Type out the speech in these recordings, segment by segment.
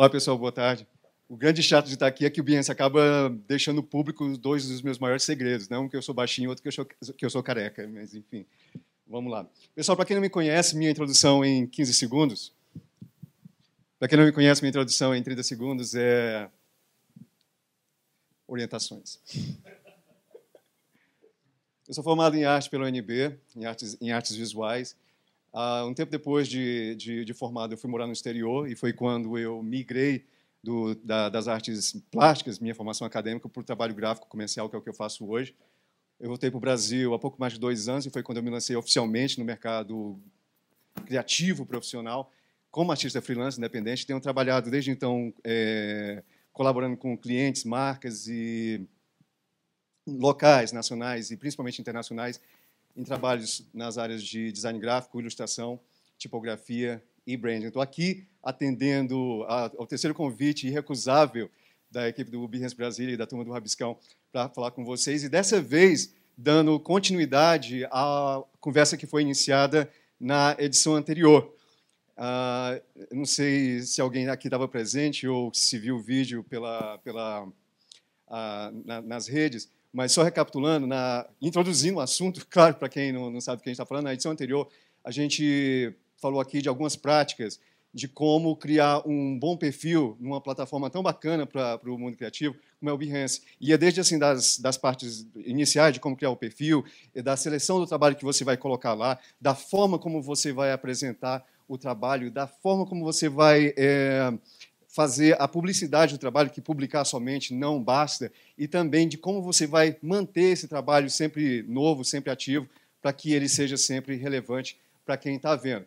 Olá, pessoal, boa tarde. O grande chato de estar aqui é que o Biense acaba deixando público dois dos meus maiores segredos, né? um que eu sou baixinho e outro que eu sou, que eu sou careca, mas enfim, vamos lá. Pessoal, para quem não me conhece, minha introdução em 15 segundos. Para quem não me conhece, minha introdução em 30 segundos é orientações. Eu sou formado em arte pela UNB, em artes, em artes visuais, Uh, um tempo depois de, de, de, formado, eu fui morar no exterior e foi quando eu migrei do, da, das artes plásticas, minha formação acadêmica, para o trabalho gráfico comercial, que é o que eu faço hoje. Eu voltei para o Brasil há pouco mais de dois anos e foi quando eu me lancei oficialmente no mercado criativo profissional como artista freelance independente. Tenho trabalhado desde então é, colaborando com clientes, marcas e locais, nacionais e principalmente internacionais em trabalhos nas áreas de design gráfico, ilustração, tipografia e branding. Estou aqui atendendo ao terceiro convite irrecusável da equipe do Behance Brasília e da turma do Rabiscão para falar com vocês. E dessa vez, dando continuidade à conversa que foi iniciada na edição anterior. Uh, não sei se alguém aqui estava presente ou se viu o vídeo pela, pela, uh, na, nas redes, mas só recapitulando, na, introduzindo o assunto, claro, para quem não, não sabe do que a gente está falando, na edição anterior a gente falou aqui de algumas práticas de como criar um bom perfil numa plataforma tão bacana para o mundo criativo como é o Behance. E é desde assim das, das partes iniciais de como criar o perfil, é da seleção do trabalho que você vai colocar lá, da forma como você vai apresentar o trabalho, da forma como você vai é, fazer a publicidade do trabalho, que publicar somente não basta, e também de como você vai manter esse trabalho sempre novo, sempre ativo, para que ele seja sempre relevante para quem está vendo.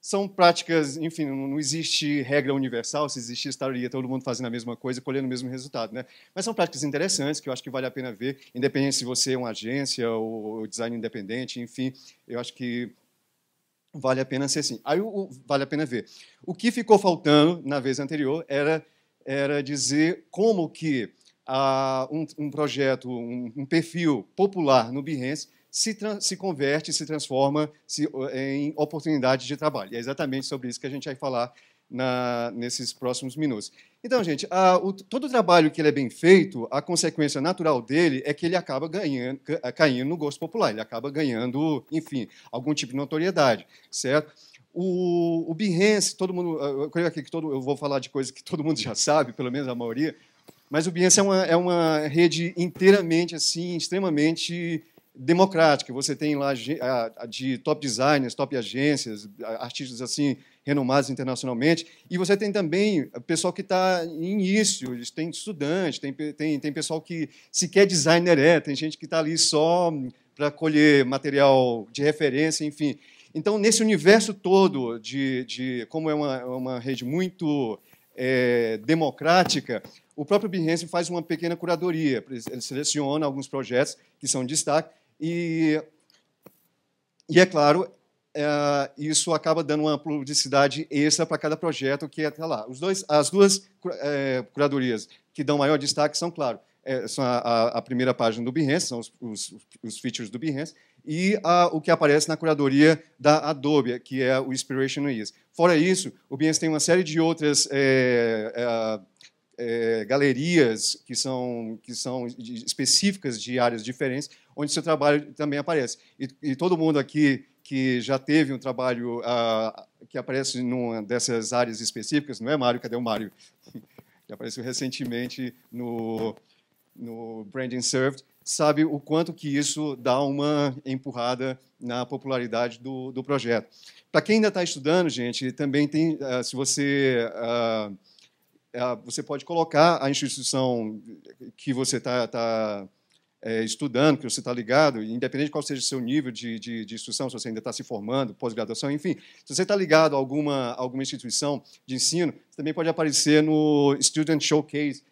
São práticas, enfim, não existe regra universal, se existisse estaria todo mundo fazendo a mesma coisa, colhendo o mesmo resultado, né? Mas são práticas interessantes que eu acho que vale a pena ver, independente se você é uma agência ou design independente, enfim, eu acho que vale a pena ser assim. Aí o, o, vale a pena ver. O que ficou faltando na vez anterior era, era dizer como que a, ah, um, um, projeto, um, um, perfil popular no Behance se, se converte, se transforma se, eh, em oportunidade de trabalho. E é exatamente sobre isso que a gente vai falar na, nesses próximos minutos. Então, gente, a, o, todo o trabalho que ele é bem feito, a consequência natural dele é que ele acaba ganhando, é, caindo no gosto popular, ele acaba ganhando, enfim, algum tipo de notoriedade, certo? O, o Behance, todo mundo, eu creio aqui que todo, eu vou falar de coisas que todo mundo já sabe, pelo menos a maioria, mas o Behance é uma, é uma rede inteiramente, assim, extremamente democrática. Você tem lá de top designers, top agências, artistas assim renomados internacionalmente. E você tem também eh, pessoal que está em início, tem estudante, tem, tem, tem pessoal que sequer designer é, tem gente que está ali só hum, para colher material de referência, enfim. Então, nesse universo todo, de, de como é uma, é uma rede muito é, democrática, o próprio Behance faz uma pequena curadoria. Ele seleciona alguns projetos que são de destaque e, e é claro, eh, isso acaba dando uma publicidade extra para cada projeto que é até lá. Os dois, as duas é, curadorias que dão maior destaque são, claro, é, são a, a, primeira página do Behance, são os, os, os features do Behance, e a, o que aparece na curadoria da Adobe, que é o Inspiration Is. Fora isso, o Behance tem uma série de outras é, galerias que são, que são específicas de áreas diferentes, onde seu trabalho também aparece. e, e todo mundo aqui que já teve um trabalho ah, que aparece numa dessas áreas específicas, não é, Mário? Cadê o Mário? que apareceu recentemente no, no Branding Served, sabe o quanto que isso dá uma empurrada na popularidade do, do projeto. Para quem ainda está estudando, gente, também tem, ah, se você ah, você pode colocar a instituição que você está tá, tá é, estudando, que você está ligado, independente de qual seja o seu nível de, de, de instrução, se você ainda está se formando, pós-graduação, enfim, se você está ligado a alguma, alguma instituição de ensino, você também pode aparecer no Student Showcase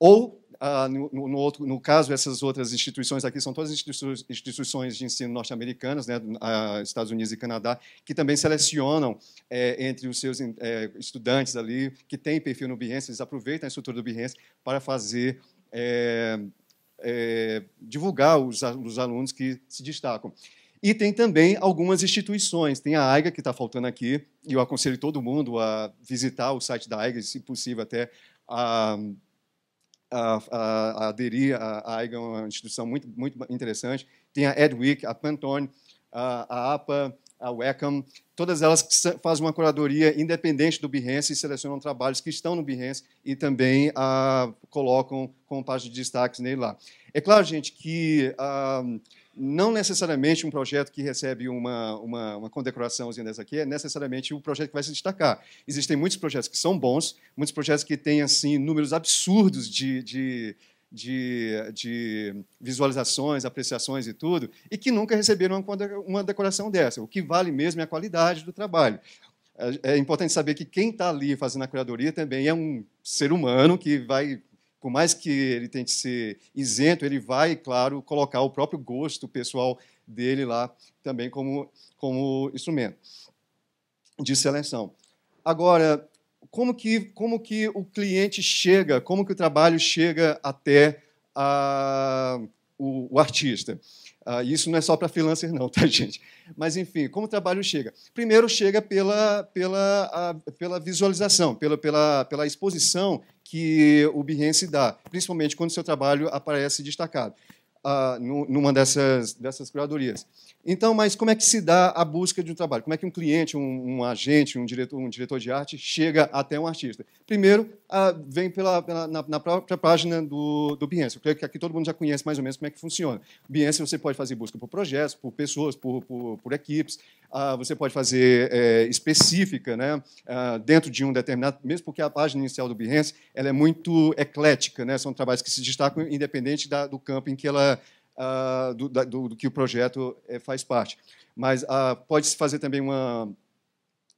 ou ah, no, no, outro, no caso, essas outras instituições aqui são todas instituições de ensino norte-americanas, né, Estados Unidos e Canadá, que também selecionam é, entre os seus é, estudantes ali que têm perfil no Behance, eles aproveitam a estrutura do Behance para fazer é, é divulgar os, os alunos que se destacam. E tem também algumas instituições. Tem a AIGA, que está faltando aqui, e eu aconselho todo mundo a visitar o site da AIGA, se possível, até a, a, a, a aderir. A AIGA é uma instituição muito, muito interessante. Tem a Edwick, a Pantone, a, a APA, a Wecom, todas elas fazem uma curadoria independente do Behance e selecionam trabalhos que estão no Behance e também ah, colocam como página de destaques nele lá. É claro, gente, que ah, não necessariamente um projeto que recebe uma, uma, uma condecoraçãozinha dessa aqui é necessariamente o um projeto que vai se destacar. Existem muitos projetos que são bons, muitos projetos que têm assim números absurdos de, de de, de visualizações, apreciações e tudo, e que nunca receberam uma decoração dessa. O que vale mesmo é a qualidade do trabalho. É, é importante saber que quem está ali fazendo a curadoria também é um ser humano que vai por mais que ele tente ser isento, ele vai, claro, colocar o próprio gosto pessoal dele lá também como, como instrumento de seleção. Agora, como que, como que o cliente chega, como que o trabalho chega até a, o, o, artista. Ah, isso não é só para freelancer, não, tá, gente? Mas, enfim, como o trabalho chega? Primeiro, chega pela, pela, a, pela visualização, pela, pela, pela exposição que o Behance dá, principalmente quando o seu trabalho aparece destacado ah, numa dessas, dessas curadorias. Então, mas como é que se dá a busca de um trabalho? Como é que um cliente, um, um agente, um diretor, um diretor de arte chega até um artista? Primeiro, vem pela, pela na, na, própria página do, do Behance. Eu creio que aqui todo mundo já conhece mais ou menos como é que funciona. Behance você pode fazer busca por projetos, por pessoas, por, por, por equipes. você pode fazer é, específica, né, dentro de um determinado, mesmo porque a página inicial do Behance ela é muito eclética, né? São trabalhos que se destacam independente da, do campo em que ela uh, do, da, do, do, que o projeto é, faz parte. Mas uh, pode-se fazer também uma,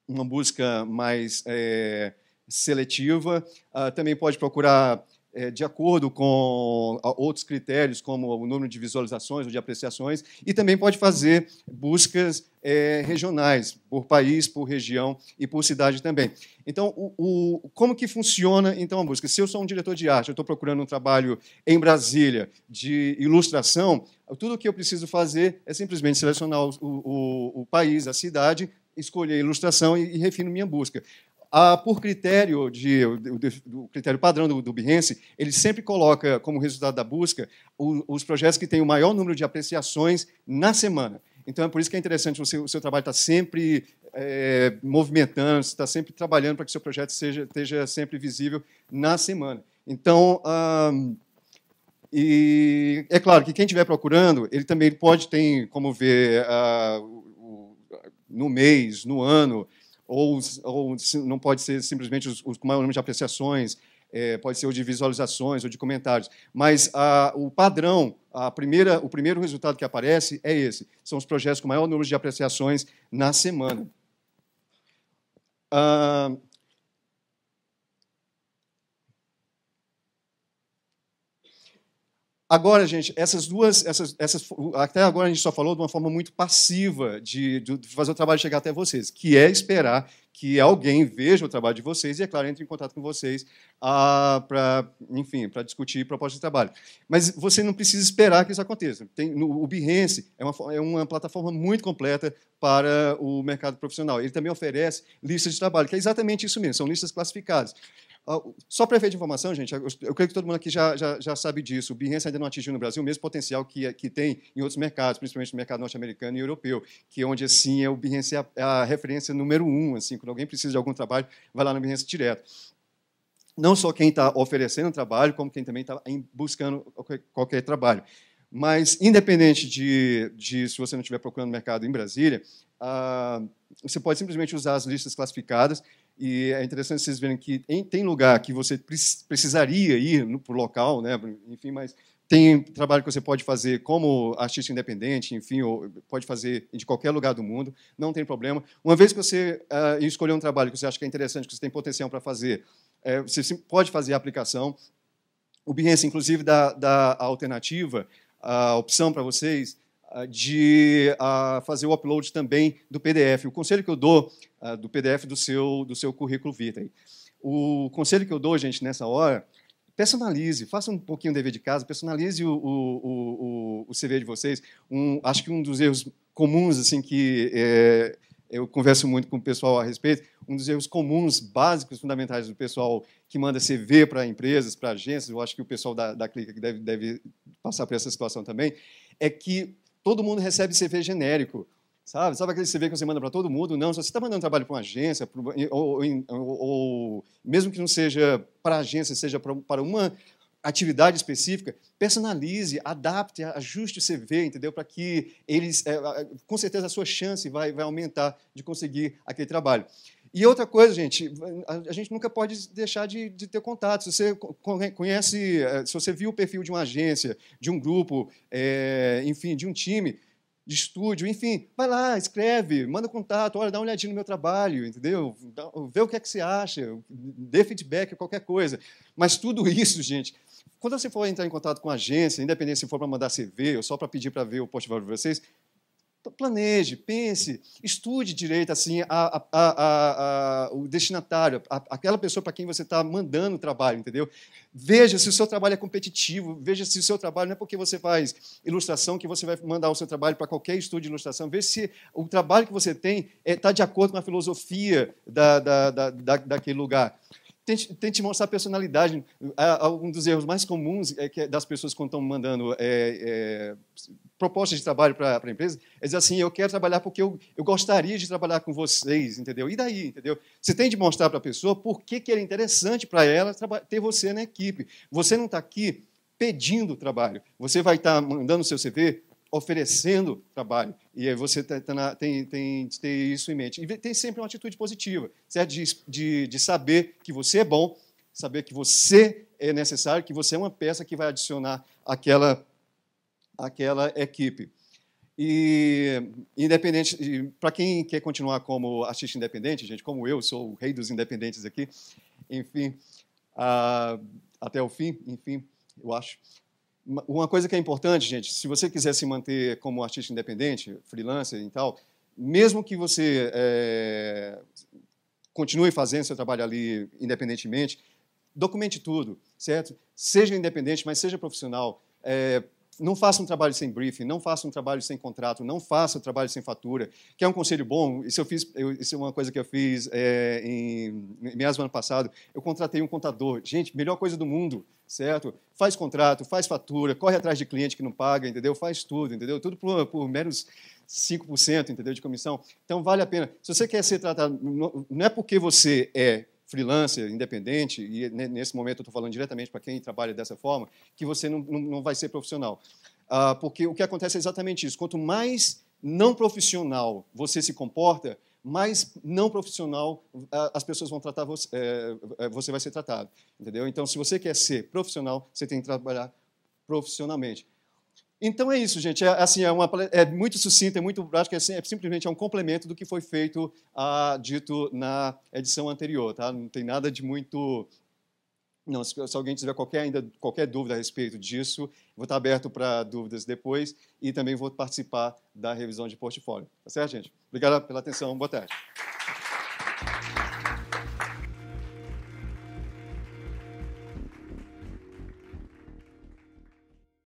uma busca mais é, seletiva, uh, também pode procurar é, de acordo com outros critérios, como o número de visualizações ou de apreciações, e também pode fazer buscas é, regionais, por país, por região e por cidade também. Então, o, o, como que funciona então a busca? Se eu sou um diretor de arte, eu estou procurando um trabalho em Brasília de ilustração, tudo o que eu preciso fazer é simplesmente selecionar o, o país, a cidade, escolher a ilustração e, e refino minha busca ah, por critério de, do critério padrão do, do Behance, ele sempre coloca como resultado da busca o, os projetos que têm o maior número de apreciações na semana. Então é por isso que é interessante o seu, o seu trabalho está sempre é, movimentando, está sempre trabalhando para que seu projeto seja esteja sempre visível na semana. Então ah, e é claro que quem estiver procurando, ele também pode ter como ver ah, no mês, no ano, ou, ou não pode ser simplesmente os, os com maior é número de apreciações, é, pode ser ou de visualizações ou de comentários. Mas a, o padrão, a primeira, o primeiro resultado que aparece é esse: são os projetos com maior número de apreciações na semana. Ah, Agora, gente, essas duas, essas, essas, até agora a gente só falou de uma forma muito passiva de, de, fazer o trabalho chegar até vocês, que é esperar que alguém veja o trabalho de vocês e, é claro, entre em contato com vocês ah, para, enfim, para discutir propostas de trabalho. Mas você não precisa esperar que isso aconteça. Tem, no, o Behance é uma, é uma plataforma muito completa para o mercado profissional. Ele também oferece listas de trabalho, que é exatamente isso mesmo, são listas classificadas. Só para efeito de informação, gente, eu creio que todo mundo aqui já, já, já, sabe disso. O Behance ainda não atingiu no Brasil o mesmo potencial que, que tem em outros mercados, principalmente no mercado norte-americano e europeu, que é onde assim é o Behance é a, é a, referência número um. Assim, quando alguém precisa de algum trabalho, vai lá no Behance direto. Não só quem está oferecendo trabalho, como quem também está buscando qualquer, qualquer trabalho. Mas, independente de, de, se você não estiver procurando mercado em Brasília, ah, você pode simplesmente usar as listas classificadas e é interessante vocês verem que em, tem lugar que você precisaria ir para o local, né? enfim, mas tem trabalho que você pode fazer como artista independente, enfim, pode fazer de qualquer lugar do mundo, não tem problema. Uma vez que você uh, um trabalho que você acha que é interessante, que você tem potencial para fazer, é, você pode fazer a aplicação. O Behance, inclusive, dá, dá a alternativa, a opção para vocês ah, de ah, fazer o upload também do PDF. O conselho que eu dou ah, do PDF do seu, do seu currículo vitae. O conselho que eu dou, gente, nessa hora, personalize, faça um pouquinho o dever de casa, personalize o, o, o, o CV de vocês. Um, acho que um dos erros comuns, assim, que é, eu converso muito com o pessoal a respeito, um dos erros comuns, básicos, fundamentais do pessoal que manda CV para empresas, para agências, eu acho que o pessoal da, da Clica deve, deve passar por essa situação também, é que todo mundo recebe CV genérico. Sabe? Sabe aquele CV que você manda para todo mundo? Não, se você está mandando trabalho para uma agência, ou, ou, ou, mesmo que não seja para a agência, seja para uma atividade específica, personalize, adapte, ajuste o CV, entendeu? Para que eles, é, com certeza, a sua chance vai, vai aumentar de conseguir aquele trabalho. E outra coisa, gente, a gente nunca pode deixar de, de, ter contato. Se você conhece, eh, se você viu o perfil de uma agência, de um grupo, é, enfim, de um time, de estúdio, enfim, vai lá, escreve, manda contato, olha, dá uma olhadinha no meu trabalho, entendeu? vê o que é que você acha, dê feedback, qualquer coisa. Mas tudo isso, gente, quando você for entrar em contato com a agência, independente se for para mandar CV ou só para pedir para ver o portfólio de vocês, planeje, pense, estude direito assim a, a, a, o destinatário, aquela pessoa para quem você está mandando o trabalho, entendeu? Veja se o seu trabalho é competitivo, veja se o seu trabalho não é porque você faz ilustração que você vai mandar o seu trabalho para qualquer estúdio de ilustração. Veja se o trabalho que você tem está é, tá de acordo com a filosofia da, da, da, da daquele lugar. Tente, tente mostrar personalidade. Um dos erros mais comuns é que é das pessoas quando estão mandando é, é, propostas de trabalho para a empresa é dizer assim: eu quero trabalhar porque eu, eu gostaria de trabalhar com vocês, entendeu? E daí, entendeu? Você tem de mostrar para a pessoa por que, que era interessante para ela ter você na equipe. Você não está aqui pedindo trabalho. Você vai estar tá mandando o seu CV oferecendo trabalho. E aí você tá, tá tem, que ter isso em mente. E tem sempre uma atitude positiva, certo? De, de, de saber que você é bom, saber que você é necessário, que você é uma peça que vai adicionar aquela, aquela equipe. E independente, para quem quer continuar como artista independente, gente, como eu, sou o rei dos independentes aqui, enfim, uh, até o fim, enfim, eu acho. Uma coisa que é importante, gente, se você quiser se manter como artista independente, freelancer e tal, mesmo que você é, continue fazendo seu trabalho ali independentemente, documente tudo, certo? Seja independente, mas seja profissional. É, não faça um trabalho sem briefing, não faça um trabalho sem contrato, não faça um trabalho sem fatura. Que é um conselho bom. Isso eu fiz, eu, isso é uma coisa que eu fiz é, em, em meados do ano passado. Eu contratei um contador. Gente, melhor coisa do mundo, certo? Faz contrato, faz fatura, corre atrás de cliente que não paga, entendeu? Faz tudo, entendeu? Tudo por, por menos 5%, entendeu? De comissão. Então vale a pena. Se você quer ser tratado, não é porque você é freelancer, independente, e nesse momento eu estou falando diretamente para quem trabalha dessa forma, que você não, não vai ser profissional. Ah, porque o que acontece é exatamente isso. Quanto mais não profissional você se comporta, mais não profissional ah, as pessoas vão tratar você, eh, eh, você vai ser tratado, entendeu? Então, se você quer ser profissional, você tem que trabalhar profissionalmente. Então é isso, gente. É, assim, é, uma, é muito sucinto, é muito prático, é, é, simplesmente é um complemento do que foi feito, ah, dito na edição anterior. Tá? Não tem nada de muito. Não, se, se alguém tiver qualquer, ainda, qualquer dúvida a respeito disso, vou estar aberto para dúvidas depois e também vou participar da revisão de portfólio. Tá certo, gente? Obrigado pela atenção. Boa tarde.